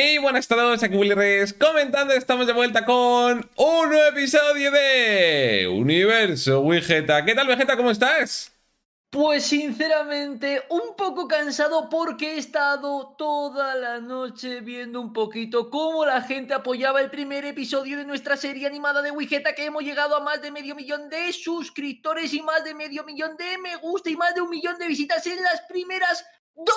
Hey, buenas tardes, aquí Willy Reyes comentando, estamos de vuelta con un nuevo episodio de Universo Wigeta. ¿Qué tal, Vegeta? ¿Cómo estás? Pues sinceramente, un poco cansado porque he estado toda la noche viendo un poquito cómo la gente apoyaba el primer episodio de nuestra serie animada de Wigeta, que hemos llegado a más de medio millón de suscriptores y más de medio millón de me gusta y más de un millón de visitas en las primeras 12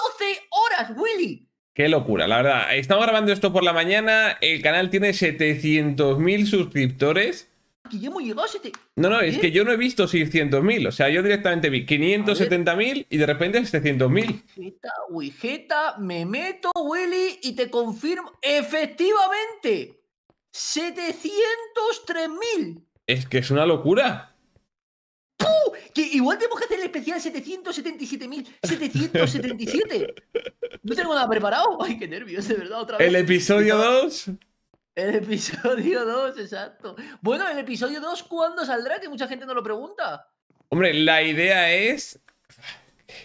horas, Willy. Qué locura, la verdad. Estamos grabando esto por la mañana. El canal tiene 700.000 suscriptores. Aquí ah, ya hemos llegado a 7... No, no, es ¿Eh? que yo no he visto 600.000. O sea, yo directamente vi 570.000 y de repente 700.000. Wijeta, Wijeta, me meto, Willy, y te confirmo. Efectivamente, 703.000. Es que es una locura. ¡Puh! Que igual tenemos que hacer el especial 777.777. No tengo nada preparado. Ay, qué nervios, de verdad, otra vez. El episodio 2. El episodio 2, exacto. Bueno, el episodio 2, ¿cuándo saldrá? Que mucha gente no lo pregunta. Hombre, la idea es.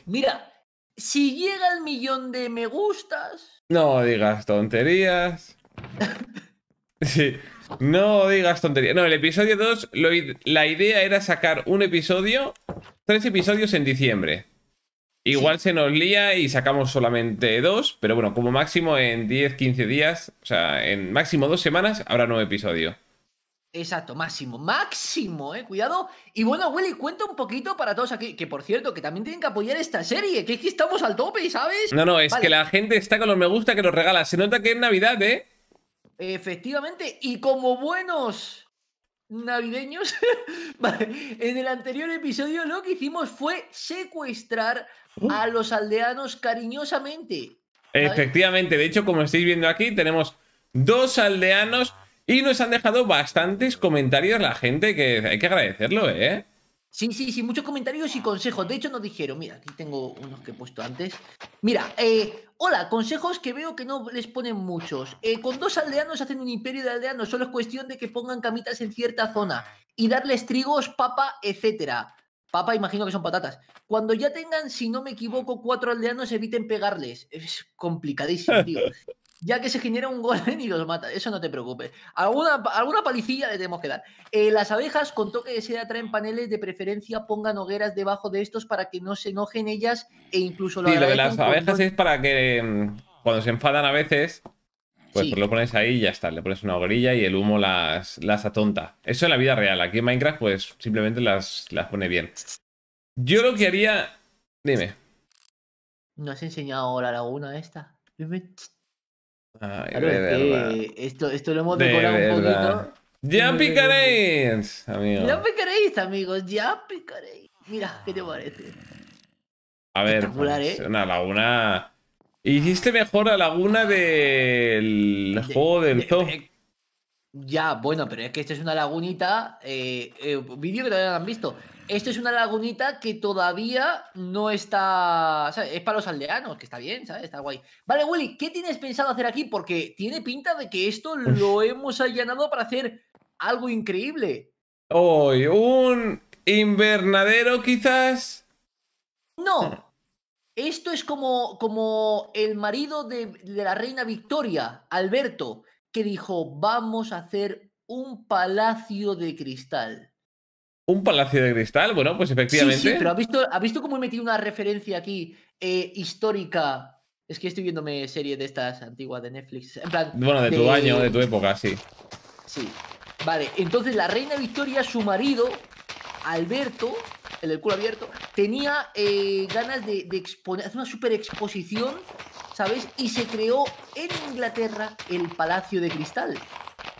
Mira, si llega el millón de me gustas. No digas tonterías. sí. No digas tonterías. No, el episodio 2, la idea era sacar un episodio, tres episodios en diciembre. Igual se nos lía y sacamos solamente dos, pero bueno, como máximo en 10, 15 días, o sea, en máximo dos semanas habrá nuevo episodio. Exacto, máximo, máximo, eh, cuidado. Y bueno, Willy, cuenta un poquito para todos aquí, que por cierto, que también tienen que apoyar esta serie, que aquí estamos al tope, ¿sabes? No, no, es que la gente está con los me gusta que nos regala. Se nota que es Navidad, ¿eh? Efectivamente, y como buenos navideños. En el anterior episodio lo que hicimos fue secuestrar uh. a los aldeanos cariñosamente. Efectivamente, de hecho, como estáis viendo aquí, tenemos dos aldeanos y nos han dejado bastantes comentarios la gente que hay que agradecerlo, ¿eh? Sí, sí, sí, muchos comentarios y ah, consejos. De hecho, nos dijeron, mira, aquí tengo unos que he puesto antes. Mira, eh, hola, consejos que veo que no les ponen muchos. Eh, con dos aldeanos hacen un imperio de aldeanos, solo es cuestión de que pongan camitas en cierta zona y darles trigos, papa, etcétera. Papa, imagino que son patatas. Cuando ya tengan, si no me equivoco, cuatro aldeanos, eviten pegarles. Es complicadísimo, tío. ya que se genera un golem y los mata. Eso no te preocupes. Alguna, alguna palicilla le tenemos que dar. Eh, las abejas con toque de seda traen paneles, de preferencia pongan hogueras debajo de estos para que no se enojen ellas e incluso lo lo de las abejas es para que mm, cuando se enfadan a veces, pues, lo pones ahí y ya está. Le pones una hoguerilla y el humo las, las atonta. Eso en la vida real. Aquí en Minecraft, pues simplemente las, las pone bien. Yo lo que haría. Dime. ¿No has enseñado la laguna esta? Dime. Esto, esto lo hemos decorado un poquito. Ya picaréis, amigos. Ya picaréis, amigos. Ya picaréis. Mira, ¿qué te parece? A ver, es ¿eh? una laguna. Hiciste mejor la laguna del juego del top ya, bueno, pero es que esta es una lagunita. Eh, eh, vídeo que todavía no han visto esto es una lagunita que todavía no está. Es para los aldeanos, que está bien, ¿sabes? Está guay. Vale, Willy, ¿qué tienes pensado hacer aquí? Porque tiene pinta de que esto lo hemos allanado para hacer algo increíble. Hoy, un invernadero, quizás. No. Hmm. Esto es como, como el marido de la reina Victoria, Alberto, que dijo: Vamos a hacer un palacio de cristal. Un palacio de cristal, bueno, pues efectivamente. Sí, pero ha visto, ha visto cómo he metido una referencia aquí eh, histórica? Es que estoy viéndome series de estas antiguas de Netflix. En plan, bueno, de, tu año, de tu época, sí. Sí. Vale, entonces la reina Victoria, su marido, Alberto, el del culo abierto, tenía eh, ganas de, de exponer, hacer una super exposición, ¿sabes? Y se creó en Inglaterra el Palacio de Cristal.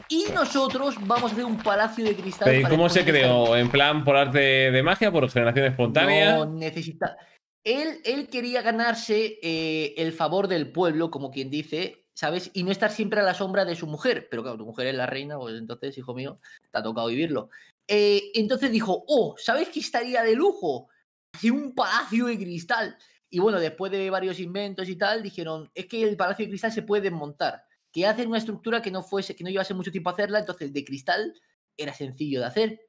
Y nosotros vamos a hacer un palacio de cristal. cómo se creó? ¿En plan por arte de magia? ¿Por generación espontánea? No, necesita. Él, él quería ganarse eh, el favor del pueblo, como quien dice, ¿sabes? Y no estar siempre a la sombra de su mujer. Pero claro, tu mujer es la reina, pues entonces, hijo mío, te ha tocado vivirlo. Eh, entonces dijo, oh, ¿sabes qué estaría de lujo? Hacer un palacio de cristal. Y bueno, después de varios inventos y tal, dijeron, es que el palacio de cristal se puede desmontar. Que hacer una estructura que no fuese, que no llevase mucho tiempo hacerla, entonces de cristal era sencillo de hacer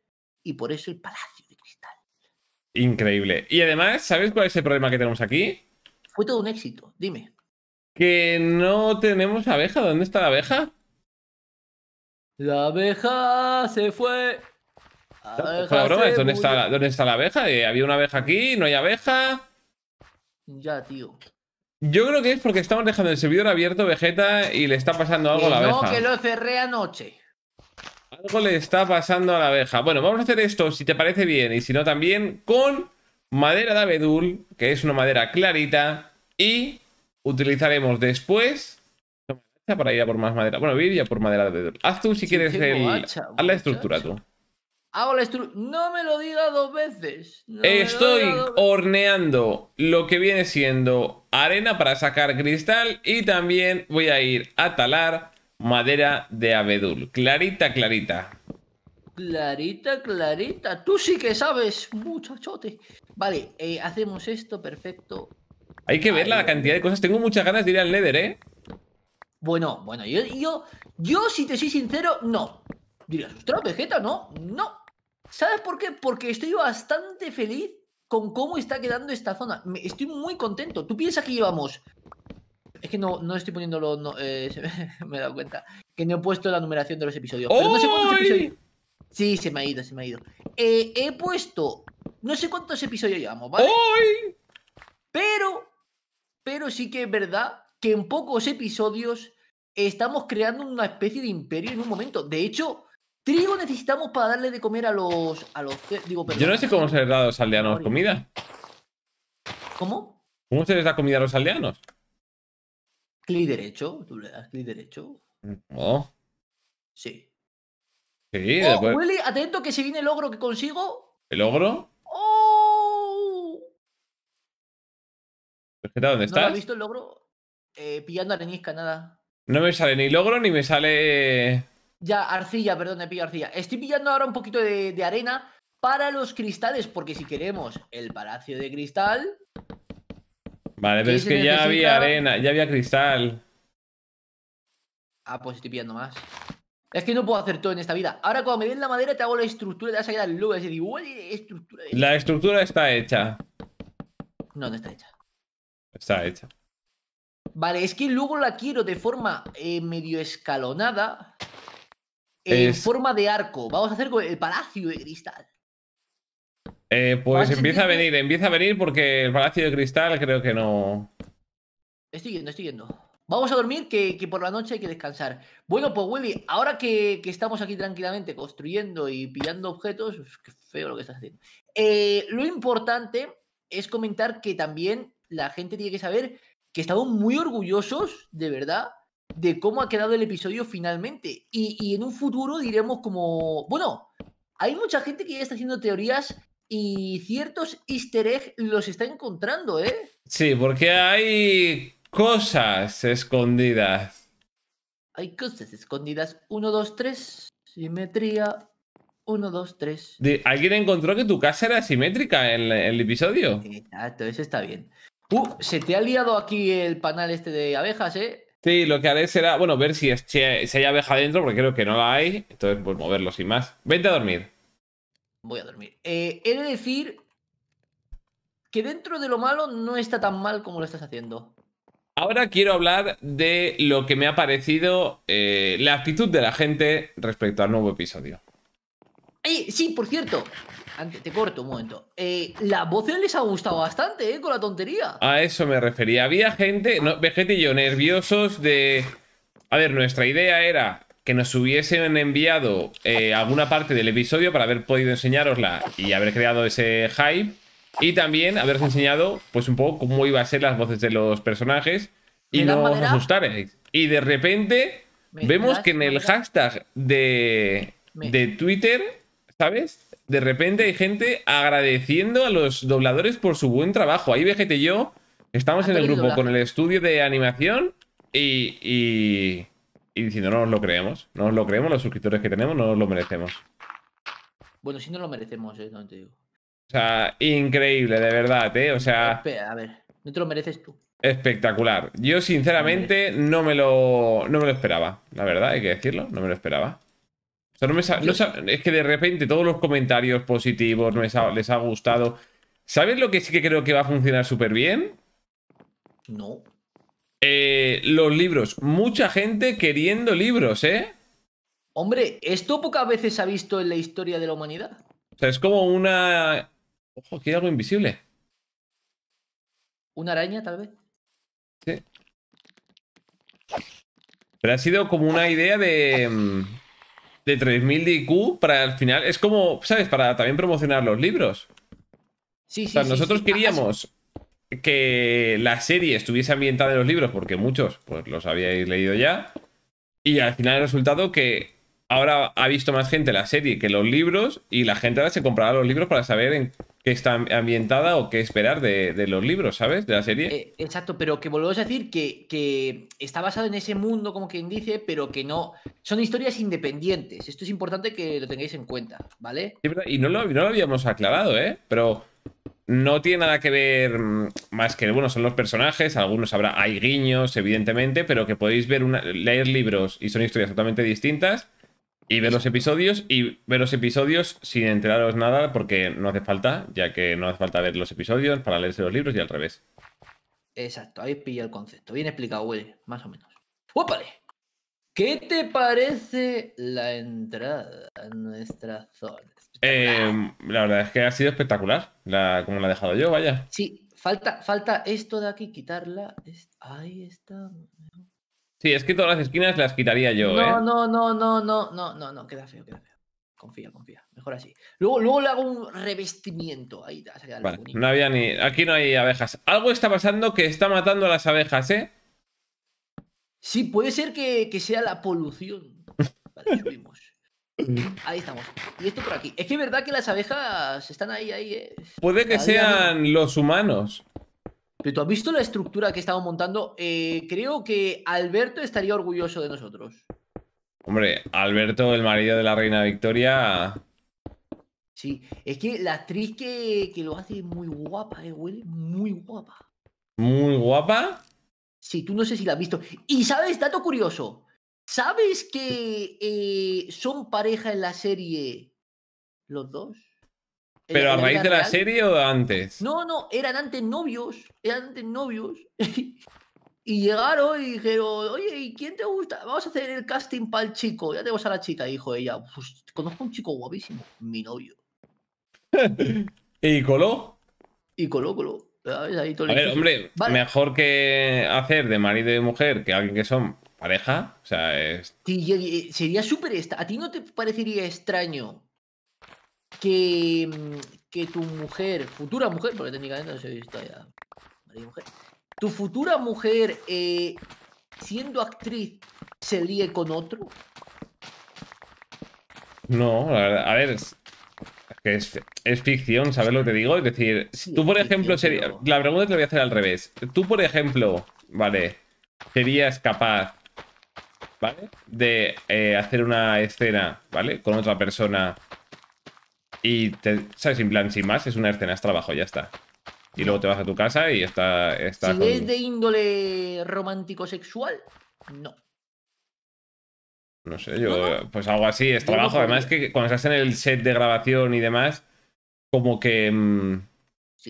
y por eso el palacio de cristal. Increíble. Y además, ¿sabes cuál es el problema que tenemos aquí? Fue todo un éxito, dime. Que no tenemos abeja. ¿Dónde está la abeja? La abeja se fue. ¿Dónde, está, ¿Dónde está la abeja? Eh, había una abeja aquí, no hay abeja. Ya, tío. Yo creo que es porque estamos dejando el servidor abierto, Vegeta, y le está pasando algo a la abeja. No, que lo cerré anoche. Algo le está pasando a la abeja. Bueno, vamos a hacer esto, si te parece bien, y si no también, con madera de abedul, que es una madera clarita, y utilizaremos después para ir a por más madera. Bueno, voy ya por madera de abedul. Haz tú si quieres el... haz la estructura tú hago ah, la No me lo diga dos veces. Estoy horneando lo que viene siendo arena para sacar cristal y también voy a ir a talar madera de abedul. Clarita, clarita. Clarita, clarita. Tú sí que sabes, muchachote. Vale, eh, hacemos esto perfecto. Hay que ver la cantidad de cosas. Tengo muchas ganas de ir al Nether, ¿eh? Bueno, bueno, yo, yo, yo si te soy sincero, no. Dirías, ostras, Vegeta, no, no. ¿Sabes por qué? Porque estoy bastante feliz con cómo está quedando esta zona. estoy muy contento. Tú piensas que llevamos... Es que no, no estoy poniéndolo... No, eh, me he dado cuenta. Que no he puesto la numeración de los episodios. Pero no sé cuántos episodios... Sí, se me ha ido, se me ha ido. Eh, he puesto... No sé cuántos episodios llevamos, ¿vale? Pero... Pero sí que es verdad que en pocos episodios estamos creando una especie de imperio en un momento. De hecho, Trigo necesitamos para darle de comer a los. A los digo, Yo no sé cómo se les da a los aldeanos comida. ¿Cómo? ¿Cómo se les da comida a los aldeanos? Clic derecho, tú le das clic derecho. no Sí. Sí, oh, después... Willy, atento que si viene el ogro que consigo. ¿El ogro? ¡Oh! ¿dónde estás? ¿No he visto el ogro? Eh, pillando arenisca, nada. No me sale ni logro ni me sale. Ya, arcilla, perdón, me pillo arcilla. Estoy pillando ahora un poquito de, arena para los cristales, porque si queremos el palacio de cristal. Vale, pero es que ya había arena, ya había cristal. Ah, pues estoy pillando más. Es que no puedo hacer todo en esta vida. Ahora, cuando me den la madera, te hago la estructura te vas a quedar estructura La estructura está hecha. No, no está hecha. Está hecha. Vale, es que luego la quiero de forma eh, medio escalonada en forma de arco. Vamos a hacer el Palacio de Cristal. Eh, pues empieza a venir, empieza a venir porque el Palacio de Cristal creo que no. Estoy yendo, estoy yendo. Vamos a dormir, que, por la noche hay que descansar. Bueno, pues Willy, ahora que, que estamos aquí tranquilamente construyendo y pillando objetos, qué feo lo que estás haciendo. Eh, lo importante es comentar que también la gente tiene que saber que estamos muy orgullosos, de verdad, de cómo ha quedado el episodio finalmente. Y, en un futuro diremos como, bueno, hay mucha gente que ya está haciendo teorías y ciertos easter eggs los está encontrando, ¿eh? Sí, porque hay cosas escondidas. Hay cosas escondidas. Uno, dos, tres Simetría. 1, 2, 3. ¿Alguien encontró que tu casa era simétrica en el episodio? Exacto, eso está bien. Uh, se te ha liado aquí el panel este de abejas, ¿eh? Sí, lo que haré será, bueno, ver si, es, hay abeja adentro, porque creo que no la hay. Entonces, pues moverlo sin más. Vente a dormir. Voy a dormir. Eh, he de decir que dentro de lo malo no está tan mal como lo estás haciendo. Ahora quiero hablar de lo que me ha parecido eh, la actitud de la gente respecto al nuevo episodio. Ay, eh, sí, por cierto, antes, ah, te corto un momento. Eh, la voz les ha gustado bastante, ¿eh? Con la tontería. A eso me refería. Había gente, no, y yo nerviosos de... A ver, nuestra idea era que nos hubiesen enviado eh, alguna parte del episodio para haber podido enseñarosla y haber creado ese hype. Y también haberos enseñado, pues, un poco cómo iba a ser las voces de los personajes y no os asustaréis. Y de repente vemos que en el hashtag de, de Twitter, ¿sabes? de repente hay gente agradeciendo a los dobladores por su buen trabajo. Ahí VGT y yo estamos en el grupo con el estudio de animación y, y, diciendo no nos lo creemos, no nos lo creemos, los suscriptores que tenemos no nos lo merecemos. Bueno, si no lo merecemos, eh, te digo. O sea, increíble, de verdad, eh. O sea... a ver, no te lo mereces tú. Espectacular. Yo sinceramente no me lo, no me lo esperaba, la verdad, hay que decirlo, no me lo esperaba es que de repente todos los comentarios positivos les ha gustado. ¿Sabes lo que sí que creo que va a funcionar súper bien? No. Eh, los libros. Mucha gente queriendo libros, ¿eh? Hombre, esto pocas veces ha visto en la historia de la humanidad. O sea, es como una. Ojo, aquí hay algo invisible. ¿Una araña, tal vez? Sí. Pero ha sido como una idea de. Mm, de 3000 de IQ para al final. Es como, ¿sabes? Para también promocionar los libros. Sí, sí. nosotros queríamos que la serie estuviese ambientada en los libros, porque muchos pues los habíais leído ya. Y al final el resultado que ahora ha visto más gente la serie que los libros y la gente ahora se compraba los libros para saber en que está ambientada o qué esperar de, los libros, ¿sabes? De la serie. Eh, exacto, pero que volvemos a decir que, está basado en ese mundo, como quien dice, pero que no. Son historias independientes. Esto es importante que lo tengáis en cuenta, ¿vale? y no lo, no lo habíamos aclarado, ¿eh? Pero no tiene nada que ver mm, más que, bueno, son los personajes, algunos habrá, hay guiños, evidentemente, pero que podéis ver leer libros y son historias totalmente distintas y ver los episodios y ver los episodios sin enteraros nada porque no hace falta, ya que no hace falta ver los episodios para leerse los libros y al revés. Exacto, ahí pilla el concepto. Bien explicado, güey, más o menos. vale ¿Qué te parece la entrada a nuestra zona? Em, la verdad es que ha sido espectacular, la, como la he dejado yo, vaya. Sí, falta, falta esto de aquí, quitarla. Ahí está. Sí, es que todas las esquinas las quitaría yo, no, ¿eh? No, no, no, no, no, no, no, queda feo, queda feo. Confía, confía. Mejor así. Luego, luego le hago un revestimiento. Ahí te a bonito. No había ni. Aquí no hay abejas. Algo está pasando que está matando a las abejas, ¿eh? Sí, puede ser que, sea la polución. Vale, subimos. Ahí estamos. Y esto por aquí. Es que es verdad que las abejas están ahí, ahí, ¿eh? Puede que sean los humanos. Pero tú has visto la estructura que estamos montando. Eh, creo que Alberto estaría orgulloso de nosotros. Hombre, Alberto, el marido de la reina Victoria. Sí, es que la actriz que, lo hace es muy guapa, eh, huele muy guapa. ¿Muy guapa? Sí, tú no sé si la has visto. Y sabes, dato curioso. ¿Sabes que eh, son pareja en la serie los dos? ¿Pero eh, a raíz de la serie o antes? No, no, eran antes novios. Eran antes novios. y llegaron y dijeron, oye, ¿y quién te gusta? Vamos a hacer el casting para el chico. Ya te vas a la chica, dijo ella. Pues, conozco a un chico guapísimo, mi novio. ¿Y coló? Y coló, coló. a ver, hombre, mejor que hacer de marido y mujer que alguien que son pareja. O sea, es... sería súper... A ti no te parecería extraño Mm, que, tu mujer, futura mujer, porque técnicamente no soy todavía visto eh, mujer, tu futura mujer eh, siendo actriz se líe con otro? No, a ver, es, ficción, ¿sabes lo que te digo? Es decir, tú por ejemplo sería, La pregunta te voy a hacer al revés. Tú por ejemplo, vale, serías capaz, ¿vale? De eh, hacer una escena, ¿vale? Con otra persona y, ¿sabes? En plan, sin más, es una escena, es trabajo, ya está. Y luego te vas a tu casa y está... está si es de índole romántico-sexual, no. No sé, yo... Pues algo así, es trabajo. Además que cuando estás en el set de grabación y demás, como que... Mm,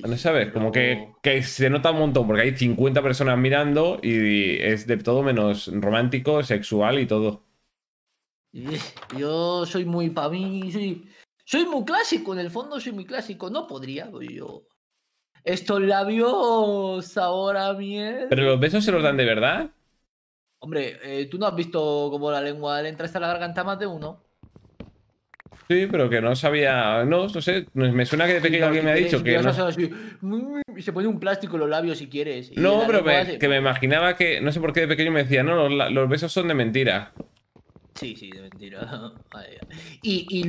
no sabes, como que, se nota un montón, porque hay 50 personas mirando y es de todo menos romántico, sexual y todo. Yo soy muy... Para mí, soy muy clásico, en el fondo soy muy clásico. No podría, yo. Estos labios ahora bien... ¿Pero los besos se los dan de verdad? Hombre, eh, tú no has visto cómo la lengua le entra hasta la garganta más de uno. Sí, pero que no sabía. No, no sé. Me suena que de pequeño alguien me ha dicho que. No... Mm, se pone un plástico en los labios si quieres. No, pero que me imaginaba que. No sé por qué de pequeño me decía, no, los besos son de mentira. Sí, sí, de mentira. Y, y,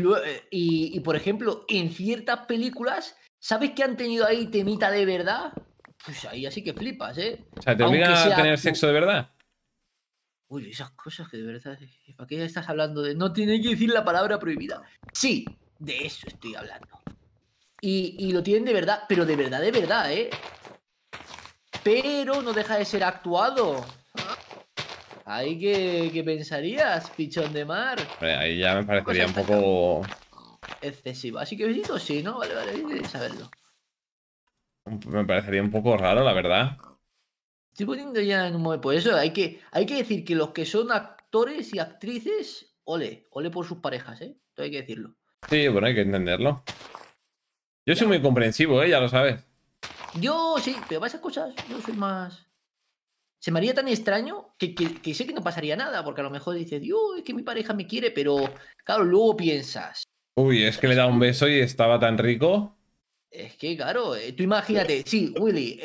y, y, por ejemplo, en ciertas películas, ¿sabes que han tenido ahí temita de verdad? Pues ahí así que flipas, ¿eh? O sea, ¿te obligan a tener sexo de verdad? Uy, esas cosas que de verdad. ¿Para qué estás hablando de.? No tiene que decir la palabra prohibida. Sí, de eso estoy hablando. Y, lo tienen de verdad, pero de verdad, de verdad, ¿eh? Pero no deja de ser actuado. Ahí qué pensarías, pichón de mar. ahí ya me parecería un poco. Excesivo. Así que besito sí, ¿no? Vale, vale, que saberlo. Me parecería un poco raro, la verdad. Estoy poniendo ya en un momento. Por pues eso hay que, hay que decir que los que son actores y actrices, ole, ole por sus parejas, ¿eh? Todo hay que decirlo. Sí, bueno, hay que entenderlo. Yo soy muy comprensivo, ¿eh? Ya lo sabes. Yo sí, pero para esas cosas yo soy más se me haría tan extraño que, sé que no pasaría nada, porque a lo mejor dices, Dios, es que mi pareja me quiere, pero claro, luego piensas. Uy, es que le da un beso y estaba tan rico. Es que claro, eh, tú imagínate, sí, Willy,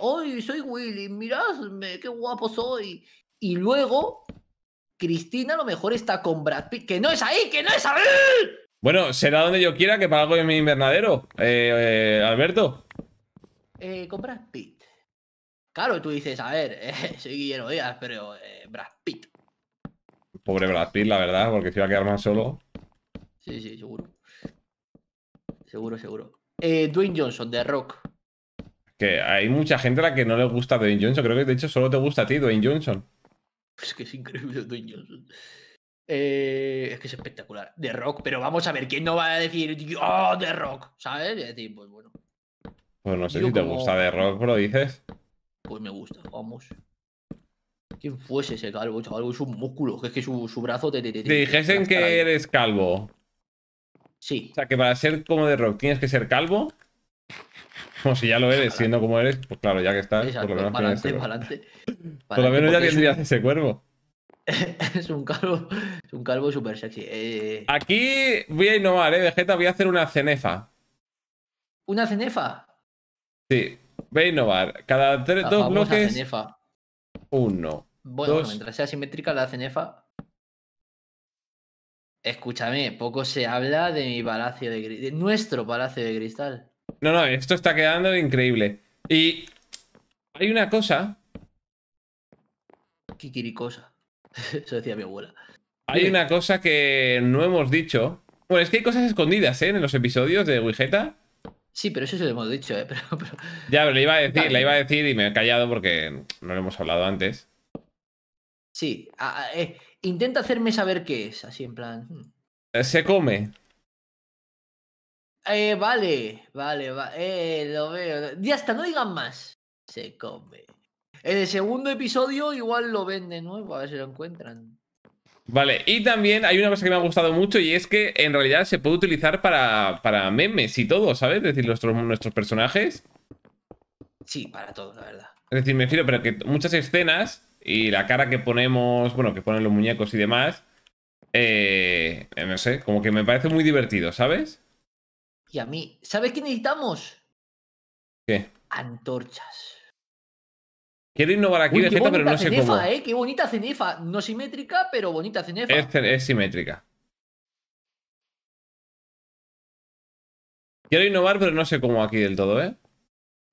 hoy eh, soy Willy, miradme, qué guapo soy. Y luego, Cristina a lo mejor está con Brad Pitt, que no es ahí, que no es ahí. Bueno, será donde yo quiera que pago en mi invernadero, eh, Alberto. con Brad Pitt. Claro, tú dices, a ver, eh, soy Guillermo Díaz, pero eh, Brad Pitt. Pobre Brad Pitt, la verdad, porque se iba a quedar más solo. Sí, sí, seguro. Seguro, seguro. Eh, Dwayne Johnson, The Rock. Que hay mucha gente a la que no le gusta Dwayne Johnson. Creo que de hecho solo te gusta a ti, Dwayne Johnson. Es que es increíble Dwayne Johnson. es que es espectacular. The Rock, pero vamos a ver, ¿quién no va a decir, oh, The Rock? ¿Sabes? decir, pues bueno. Pues no sé si te gusta The Rock, pero dices. Pues me gusta, vamos. ¿Quién fuese ese calvo, es un músculo que es que su, brazo te, te, dijesen que eres calvo. Sí. O sea, que para ser como de rock tienes que ser calvo. Como si ya lo eres, siendo como eres, pues claro, ya que estás, por Por lo menos ya tendrías ese cuervo. es un calvo, es un calvo súper sexy. Eh. Aquí voy a innovar, eh, Vegeta, voy a hacer una cenefa. ¿Una cenefa? Sí. Voy Cada tres, dos bloques. Uno. Bueno, mientras sea simétrica la cenefa. Escúchame, poco se habla de mi palacio de, nuestro palacio de cristal. No, no, esto está quedando increíble. Y hay una cosa. Kikiricosa. Eso decía mi abuela. Hay una cosa que no hemos dicho. Bueno, es que hay cosas escondidas, ¿eh? En los episodios de Wigeta. Sí, pero eso se lo hemos dicho, ¿eh? Ya, pero le iba a decir, le iba a decir y me he callado porque no lo hemos hablado antes. Sí, eh, intenta hacerme saber qué es, así en plan. Hmm. Eh, se come. Eh, vale, vale, eh, lo veo. Ya está, no digan más. Se come. En el segundo episodio igual lo ven de nuevo, a ver si lo encuentran. Vale, y también hay una cosa que me ha gustado mucho y es que en realidad se puede utilizar para, memes y todo, ¿sabes? Es decir, nuestros, nuestros personajes. Sí, para todo, la verdad. Es decir, me refiero, pero que muchas escenas y la cara que ponemos, bueno, que ponen los muñecos y demás, eh, no sé, como que me parece muy divertido, ¿sabes? Y a mí, ¿sabes qué necesitamos? ¿Qué? Antorchas. Quiero innovar aquí de pero no sé cómo. Eh, qué bonita cenefa. No simétrica, pero bonita cenefa. Es, simétrica. Quiero innovar, pero no sé cómo aquí del todo, ¿eh?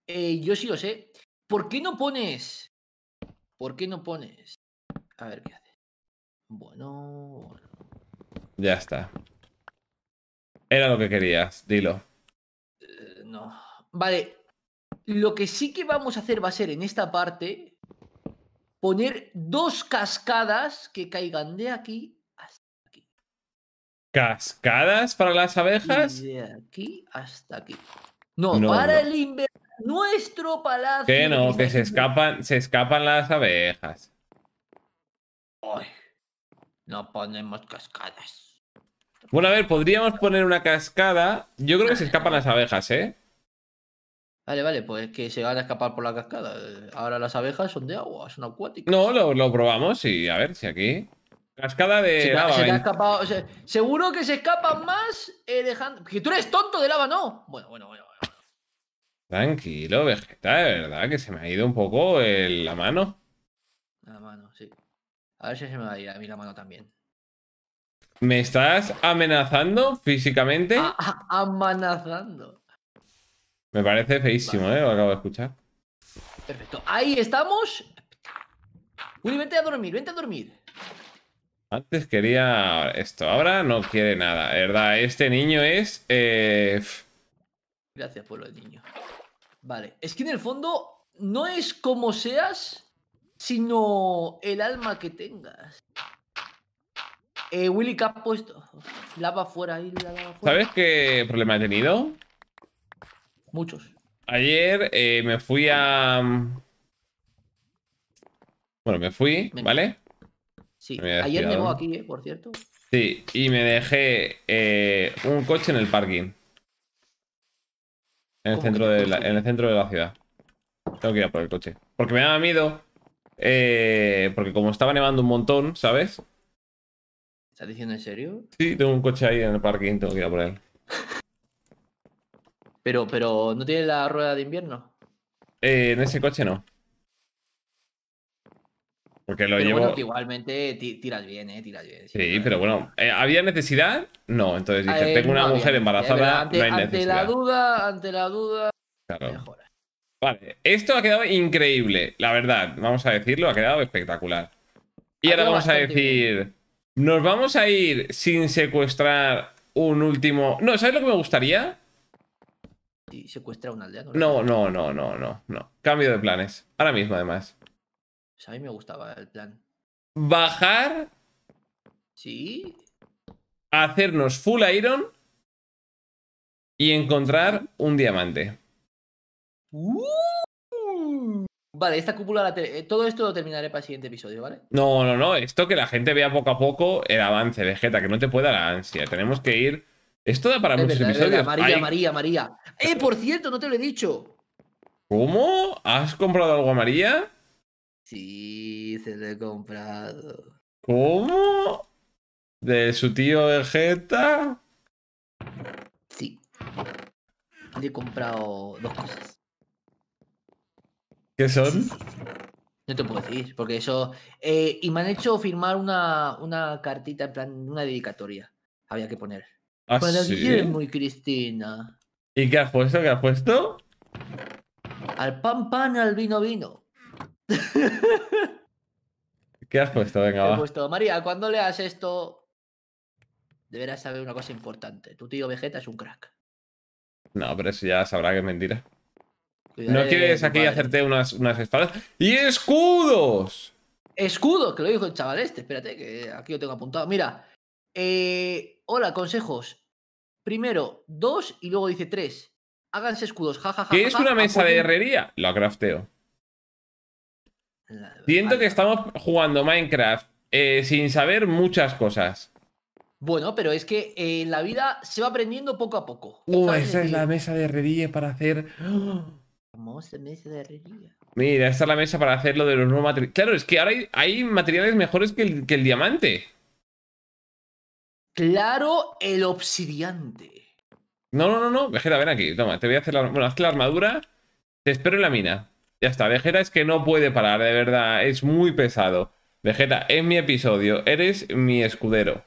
¿eh? Yo sí lo sé. ¿Por qué no pones? ¿Por qué no pones? A ver qué hace. Bueno, bueno. Ya está. Era lo que querías, dilo. Eh, no. Vale, lo que sí que vamos a hacer va a ser en esta parte poner dos cascadas que caigan de aquí hasta aquí. ¿Cascadas para las abejas? de aquí hasta aquí. No, para el invierno. Nuestro palacio. Que no, que se escapan, se escapan las abejas. no ponemos cascadas. Bueno, a ver, podríamos poner una cascada. Yo creo que se escapan las abejas, ¿eh? Vale, vale, pues que se van a escapar por la cascada. Ahora las abejas son de agua, son acuáticas. No, lo, probamos y a ver si aquí. Cascada de lava. seguro que se escapan más eh, dejando. Que tú eres tonto de lava, no. Bueno, bueno, bueno. Tranquilo, Vegeta, de verdad que se me ha ido un poco la mano. La mano, sí. A ver si se me va a ir a mí la mano también. ¿Me estás amenazando físicamente? amenazando. Me parece feísimo, ¿eh? Lo acabo de escuchar. Perfecto. Ahí estamos. Willy, vente a dormir, vente a dormir. Antes quería esto, ahora no quiere nada, ¿verdad? Este niño es... Eh, Gracias por lo del niño. Vale, es que en el fondo no es como seas, sino el alma que tengas. Eh, Willy, ¿qué has puesto? Lava fuera ahí, lava fuera. ¿Sabes qué problema he tenido? muchos. Ayer eh, me fui a. Mm, bueno, me fui, ¿vale? Sí, me ayer aquí, eh, por cierto. Sí, y me dejé eh, un coche en el parking. En el, centro de la, en el centro de la ciudad. Tengo que ir a por el coche. Porque me daba miedo. porque como estaba nevando un montón, ¿sabes? ¿Estás diciendo en serio? Sí, tengo un coche ahí en el parking, tengo que ir a por él. Pero, pero, ¿no tiene la rueda de invierno? Eh, en ese coche no. Porque lo llevo. igualmente tiras bien, ¿eh? Tiras bien. Sí, pero bueno, eh, ¿había necesidad? No, entonces dije, eh, tengo una mujer embarazada, ante, Ante la duda, ante la duda. Vale, esto ha quedado increíble, la verdad, vamos a decirlo, ha quedado espectacular. Y ahora vamos a decir, nos vamos a ir sin secuestrar un último... No, ¿sabes lo que me gustaría? secuestra a un aldeano. No, no, no, no, no, Cambio de planes. Ahora mismo, además. a mí me gustaba el plan. Bajar. Sí. Hacernos full iron. Y encontrar un diamante. Uh. vale, esta cúpula eh, todo esto lo terminaré para el siguiente episodio, ¿vale? No, no, no. Esto que la gente vea poco a poco el avance, Vegeta, que no te pueda la ansia. Tenemos que ir esto da para muchos episodios. María, María, María. ¡Eh, por cierto, no te lo he dicho! ¿Cómo? ¿Has comprado algo a María? Sí, se lo he comprado. ¿Cómo? ¿De su tío Vegeta? Sí. Le he comprado dos cosas. ¿Qué son? No te puedo decir, porque eso. Eh, y me han hecho firmar una, una cartita, en plan, una dedicatoria. Había que poner. ¿Ah, Para es muy Cristina. ¿Y qué has puesto? ¿Qué has puesto? Al pan pan, al vino vino. ¿Qué has puesto? Venga, va. María, cuando leas esto, deberás saber una cosa importante. Tu tío Vegeta es un crack. No, pero eso ya sabrá que es mentira. ¿No quieres aquí hacerte unas, unas espadas? ¡Y escudos! Escudos, que lo dijo el chaval este. Espérate, que aquí lo tengo apuntado. Mira, eh, hola, consejos. Primero dos y luego dice tres. Háganse escudos, jajaja. ¿Qué es una mesa de herrería? La crafteo. Siento que estamos jugando Minecraft eh, sin saber muchas cosas. Bueno, pero es que en eh, la vida se va aprendiendo poco a poco. Uh, esa es la mesa de herrería para hacer. mesa de herrería. Mira, esta es la mesa para hacer lo de los nuevos materiales. Claro, es que ahora hay, materiales mejores que el diamante. Claro, el obsidiante. No, no, no, no. Vejera, ven aquí. Toma, te voy a hacer la, bueno, haz la armadura. Te espero en la mina. Ya está. Vejera es que no puede parar, de verdad. Es muy pesado. Vegeta, en mi episodio. Eres mi escudero.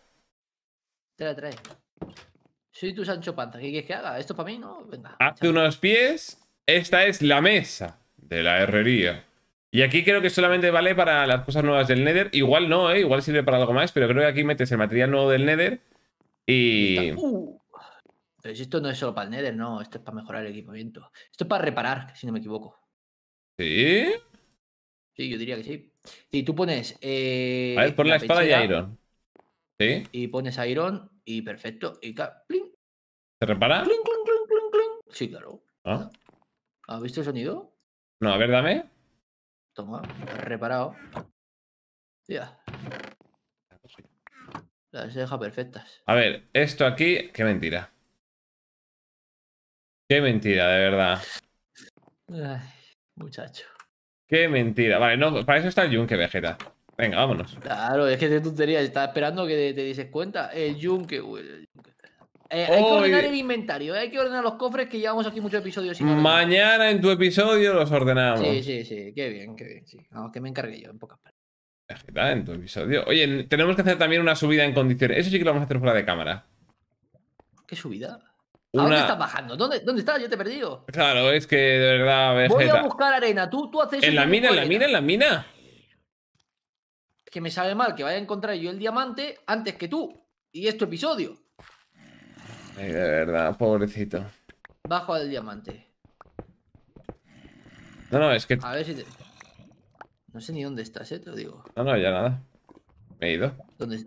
Te la trae. Soy tu Sancho Panza. ¿Qué quieres que haga? ¿Esto para mí? No, Hazte unos pies. Esta es la mesa de la herrería. Y aquí creo que solamente vale para las cosas nuevas del Nether. Igual no, ¿eh? Igual sirve para algo más, pero creo que aquí metes el material nuevo del Nether y... Uh. si esto no es solo para el Nether, no. Esto es para mejorar el equipamiento. Esto es para reparar, si no me equivoco. ¿Sí? Sí, yo diría que sí. Y tú pones... Eh, a ver, pon la, espada y Iron. ¿Sí? Y pones Iron y perfecto. Y ¡plin! ¿Se repara? pling, pling. sí, claro. ¿Ah? ¿Has visto el sonido? No, a ver, dame reparado. Ya. Las deja perfectas. A ver, esto aquí, qué mentira. Qué mentira, de verdad. Ay, muchacho. Qué mentira. Vale, no, para eso está el yunque, Vegeta. Venga, vámonos. Claro, es que te tontería. Estaba esperando que te, dices cuenta. El yunque, eh, hay que ordenar el inventario, eh, hay que ordenar los cofres que llevamos aquí muchos episodios. Mañana en tu episodio los ordenamos. Sí, sí, sí, qué bien, qué bien. Sí. Vamos, que me encargue yo en pocas palabras. En tu episodio. Oye, tenemos que hacer también una subida en condiciones. Eso sí que lo vamos a hacer fuera de cámara. ¿Qué subida? ¿A dónde estás bajando? ¿Dónde, ¿Dónde estás? Yo te he perdido. Claro, es que de verdad. Vegeta. Voy a buscar arena. Tú, tú haces. En la mina, en la mina, en la mina. Es que me sabe mal que vaya a encontrar yo el diamante antes que tú. Y este episodio de verdad, pobrecito. Bajo al diamante. No, no, es que... A ver si te... No sé ni dónde estás, eh, te lo digo. No, no, ya nada. Me he ido. ¿Dónde...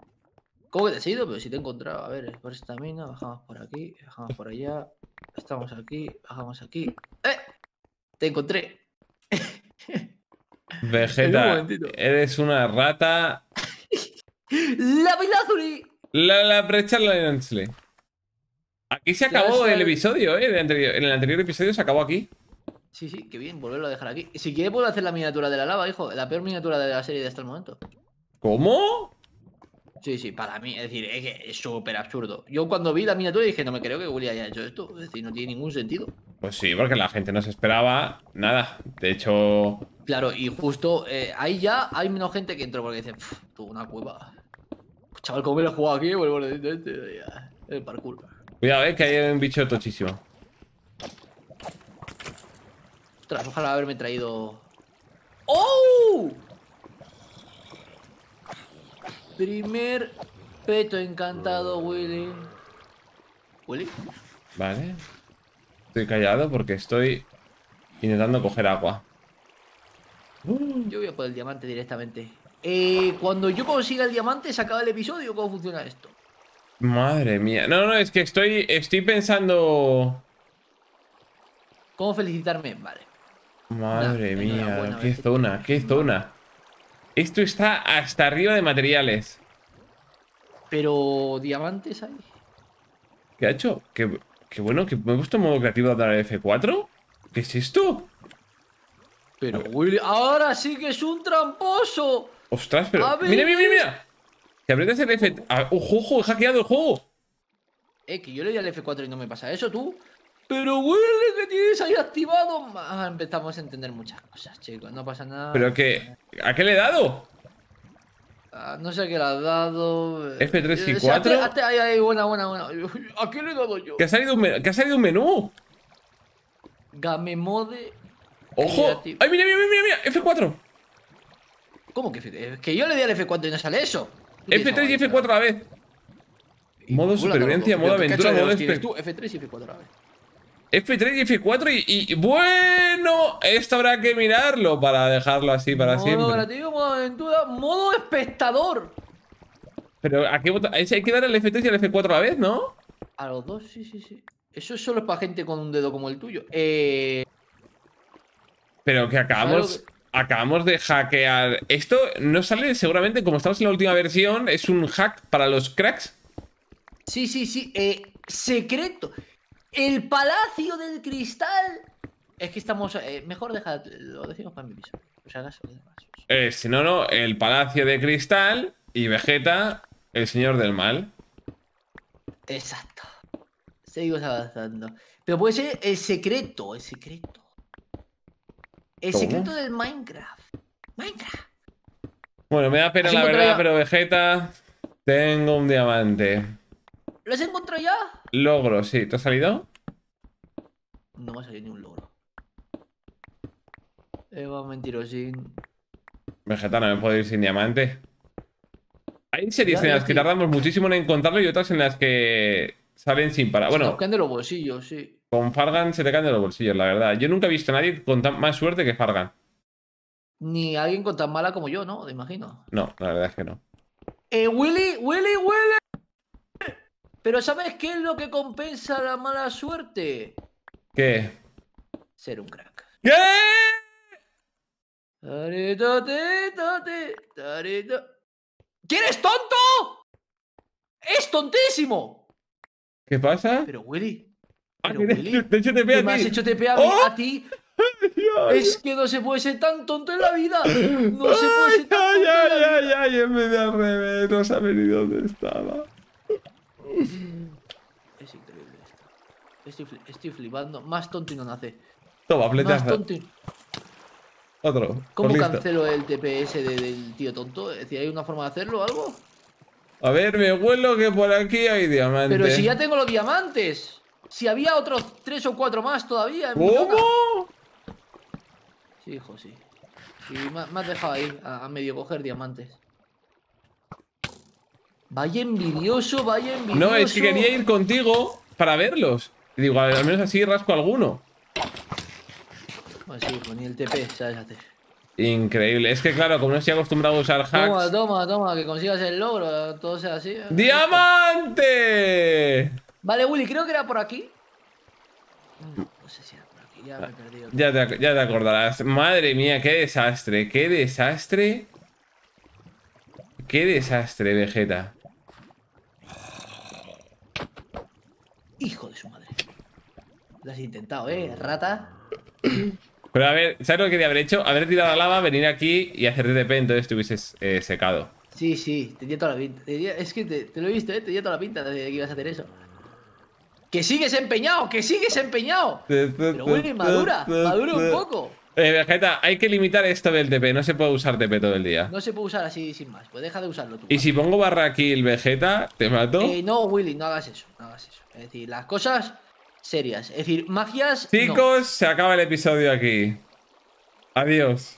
¿Cómo que te has ido? Pero si te he encontrado. A ver, por esta mina, bajamos por aquí, bajamos por allá. Estamos aquí, bajamos aquí. ¡Eh! Te encontré. Vegeta, eres una rata. ¡La Pilazuli! La, la Aquí se acabó el episodio, ¿eh? En el anterior episodio se acabó aquí. Sí, sí, qué bien, volverlo a dejar aquí. Si quiere puedo hacer la miniatura de la lava, hijo. La peor miniatura de la serie de hasta el momento. ¿Cómo? Sí, sí, para mí, es decir, es que es súper absurdo. Yo cuando vi la miniatura dije, no me creo que Willy haya hecho esto. Es decir, no tiene ningún sentido. Pues sí, porque la gente no se esperaba nada. De hecho... Claro, y justo eh, ahí ya hay menos gente que entró porque dice, tuvo una cueva. Chaval, ¿cómo me lo he aquí? Vuelvo el parkour. Cuidado, eh, que hay un bicho tochísimo. Ostras, ojalá haberme traído... ¡Oh! Primer peto encantado, Willy. ¿Willy? Vale. Estoy callado porque estoy intentando coger agua. Yo voy a por el diamante directamente. Eh, cuando yo consiga el diamante, se acaba el episodio. ¿Cómo funciona esto? Madre mía. No, no, es que estoy, estoy pensando... ¿Cómo felicitarme? Vale. Madre mía, qué zona, qué zona. Esto está hasta arriba de materiales. Pero diamantes hay. ¿Qué ha hecho? ¿Qué, bueno, que me he puesto modo creativo de la F4. ¿Qué es esto? Pero, Willy, ahora sí que es un tramposo. Ostras, pero. mira, mira, mira. Si aprietas el F... Ah, ¡Ojo, oh, ojo! ¡He hackeado el juego! Eh, que yo le di al F4 y no me pasa eso, tú. Pero, güey, que tienes ahí activado. Ah, empezamos a entender muchas cosas, chicos. No pasa nada. ¿Pero qué? ¿A qué le he dado? Ah, no sé a qué le has dado. F3 y 4. ay. ahí, ahí, buena, buena, buena. ¿A qué le he dado yo? Que ha salido un, menú? ¿Qué ha salido un menú. Game mode. ¡Ojo! ¡Ay, mira, mira, mira, mira! F4. ¿Cómo que Es que yo le di al F4 y no sale eso. F3 y F4 a la vez. Modo supervivencia, modo aventura, modo espectador. F3 y F4 a vez. F3 y F4 y, bueno, esto habrá que mirarlo para dejarlo así para modo siempre. Modo modo aventura, modo espectador. Pero aquí hay que dar el F3 y el F4 a la vez, ¿no? A los dos, sí, sí, sí. Eso solo es para gente con un dedo como el tuyo. Eh... Pero que acabamos acabamos de hackear. Esto no sale seguramente, como estamos en la última versión, es un hack para los cracks. Sí, sí, sí. Eh, secreto. El Palacio del Cristal. Es que estamos. Eh, mejor deja... Lo decimos para mi piso. O sea, eh, si no, no. El Palacio de Cristal y Vegeta, el Señor del Mal. Exacto. Seguimos avanzando. Pero puede ser el secreto, el secreto. El secreto del Minecraft. Minecraft. Bueno, me da pena la verdad, pero Vegeta, tengo un diamante. ¿Lo has encontrado ya? Logro, sí. ¿Te ha salido? No me ha salido ni un logro. Eva, mentirosín. Vegeta, no me puedo ir sin diamante. Hay series en las que tardamos muchísimo en encontrarlo y otras en las que salen sin parar. Bueno, Está los bolsillos, sí. Con Fargan se te caen de los bolsillos, la verdad. Yo nunca he visto a nadie con tan más suerte que Fargan. Ni alguien con tan mala como yo, ¿no? Te imagino. No, la verdad es que no. Eh, Willy, Willy, Willy. Pero ¿sabes qué es lo que compensa la mala suerte? ¿Qué? Ser un crack. ¿Qué? ¿Qué eres tonto? ¡Es tontísimo! ¿Qué pasa? Pero Willy, te hecho ¡Oh! a ti. hecho a, ti. Es que no se puede ser tan tonto en la vida. No se puede ser tan ay, tonto. Ay, en la ay, ay, en vez de al revés, no sabía ni dónde estaba. Es increíble esto. Estoy, flipando. Más tonto y no nace. Toma, flechazo. Más tonto Otro. ¿Cómo pues cancelo el TPS del tío tonto? ¿hay una forma de hacerlo o algo? A ver, me huelo que por aquí hay diamantes. Pero si ya tengo los diamantes. Si había otros tres o cuatro más todavía. ¿Cómo? Sí, hijo, sí. Y me, has dejado ahí, a, medio coger diamantes. Vaya envidioso, vaya envidioso. No, es que quería ir contigo para verlos. Y digo, al menos así rasco alguno. Pues sí, con el TP, sabes Increíble. Es que claro, como no estoy acostumbrado a usar hacks... Toma, toma, toma, que consigas el logro, todo sea así. ¿eh? ¡Diamante! Vale, Willy, creo que era por aquí. Ah, no, sé si era por aquí, ya me he ah, perdido. Ya te, ya acordarás. Madre mía, qué desastre, qué desastre. Qué desastre, Vegeta. Hijo de su madre. Lo has intentado, ¿eh, rata? Pero a ver, ¿sabes lo que quería haber hecho? Haber tirado la lava, venir aquí y hacer de entonces estuvieses eh, secado. Sí, sí, tenía toda la pinta. Es que te, lo he visto, ¿eh? Tenía toda la pinta de que ibas a hacer eso que sigues empeñado, que sigues empeñado. Pero Willy, madura, madura un poco. Eh, Vegeta, hay que limitar esto del TP, no se puede usar TP todo el día. No se puede usar así sin más, pues deja de usarlo tú. ¿Y si pongo barra aquí el Vegeta, te mato? Eh, no, Willy, no hagas eso, no hagas eso. Es decir, las cosas serias, es decir, magias... Chicos, se acaba el episodio aquí. Adiós.